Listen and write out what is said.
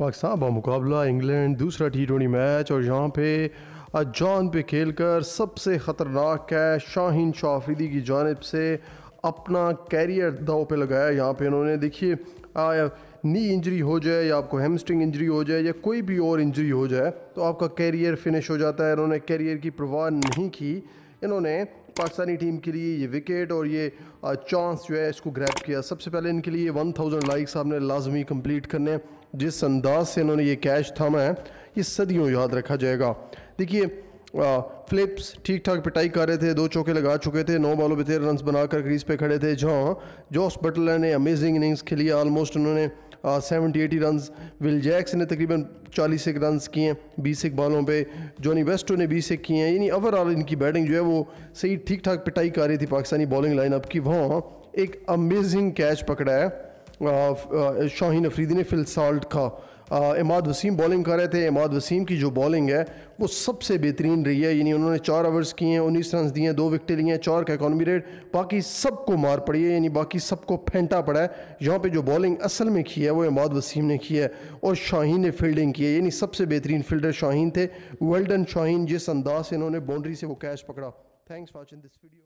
पाकिस्तान बामुकाबला इंग्लैंड दूसरा T twenty match और यहाँ पे जान पे खेल कर सबसे ख़तरनाक है शाहीन शाफरीदी की जानब से अपना कैरियर दाव पे लगाया यहाँ पे इन्होंने देखिए नी इंजरी हो जाए या आपको हेमस्ट्रिंग इंजरी हो जाए या कोई भी और इंजरी हो जाए तो आपका कैरियर फिनिश हो जाता है इन्होंने कैरियर की परवाह नहीं की इन्होंने पाकिस्तानी टीम के लिए ये विकेट और ये चांस जो है इसको ग्रैप किया सबसे पहले इनके लिए वन थाउजेंड लाइक्स आपने लाजमी कंप्लीट करने जिस अंदाज से इन्होंने ये कैच थामा है ये सदियों याद रखा जाएगा देखिए फ्लिप्स ठीक ठाक पिटाई कर रहे थे दो चौके लगा चुके थे नौ बॉलों पर तेरह रन बनाकर क्रीज पर खड़े थे जहाँ जॉस बटलर ने अमेजिंग इनिंग्स खेली ऑलमोस्ट उन्होंने seventy eighty run Will Jacks ने तकरीबन चालीस एक रन किए हैं बीस एक बॉलों पर जॉनी वेस्टो ने बीस एक किए हैं यानी ओवरऑल इनकी बैटिंग जो है वो सही ठीक ठाक पिटाई कर रही थी पाकिस्तानी बॉलिंग लाइनअप की वहाँ एक अमेजिंग कैच पकड़ा है शाहीन अफरीदी ने फिल साल्ट का इमाद वसीम बॉलिंग कर रहे थे इमाद वसीम की जो बॉलिंग है वो सबसे बेहतरीन रही है यानी उन्होंने चार ओवर्स किए हैं उन्नीस रन दिए हैं दो विकटें लिए हैं चार का इकानमी रेट बाकी सबको मार पड़ी है यानी बाकी सबको फेंटा पड़ा है यहाँ पे जो बॉलिंग असल में की है वो इमाद वसीम ने की है और शाहीन ने फील्डिंग की है यानी सबसे बेहतरीन फील्डर शाहीन थे वेल्डन शाहीन जिस अंदाज से इन्होंने बाउंड्री से वो कैच पकड़ा थैंक्स वॉचिंग दिस वीडियो